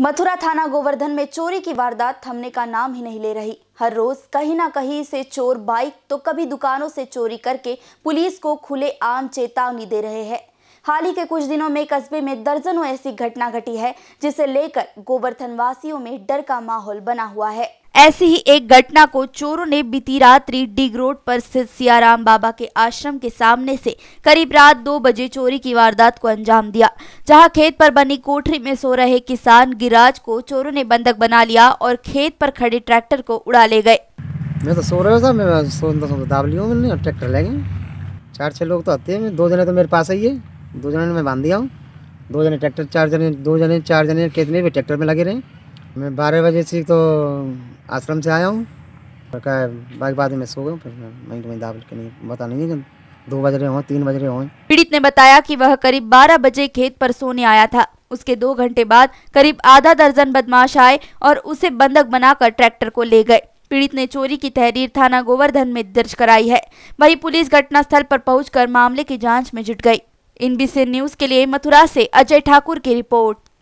मथुरा थाना गोवर्धन में चोरी की वारदात थमने का नाम ही नहीं ले रही हर रोज कहीं ना कहीं से चोर बाइक तो कभी दुकानों से चोरी करके पुलिस को खुले आम चेतावनी दे रहे हैं हाल ही के कुछ दिनों में कस्बे में दर्जनों ऐसी घटना घटी है जिसे लेकर गोवर्धन वासियों में डर का माहौल बना हुआ है ऐसी ही एक घटना को चोरों ने बीती रात्रि डिग रोड पर स्थित सियाराम बाबा के आश्रम के सामने से करीब रात दो बजे चोरी की वारदात को अंजाम दिया जहां खेत पर बनी कोठरी में सो रहे किसान गिराज को चोरों ने बंधक बना लिया और खेत पर खड़े ट्रैक्टर को उड़ा ले गए मैं तो सो रहा था मैं सोता सोता दावलियों में मैंने ट्रैक्टर लेंगे गए चार छः लोग तो आते हैं दो जने तो मेरे पास ही है दो जने मैं बांध दिया हूँ दो जने ट्रैक्टर चार जने दो जने चार जने खेत में भी ट्रैक्टर में लगे रहे मैं बारह बजे से तो आश्रम से आया हूँ बाकी बाद में सो गए फिर मैं के नहीं बता नहीं है दो बज रहे हो तीन बज रहे हो पीड़ित ने बताया कि वह करीब बारह बजे खेत पर सोने आया था उसके दो घंटे बाद करीब आधा दर्जन बदमाश आए और उसे बंधक बनाकर ट्रैक्टर को ले गए पीड़ित ने चोरी की तहरीर थाना गोवर्धन में दर्ज कराई है वही पुलिस घटनास्थल पर पहुंचकर मामले की जांच में जुट गई इन बी न्यूज के लिए मथुरा से अजय ठाकुर की रिपोर्ट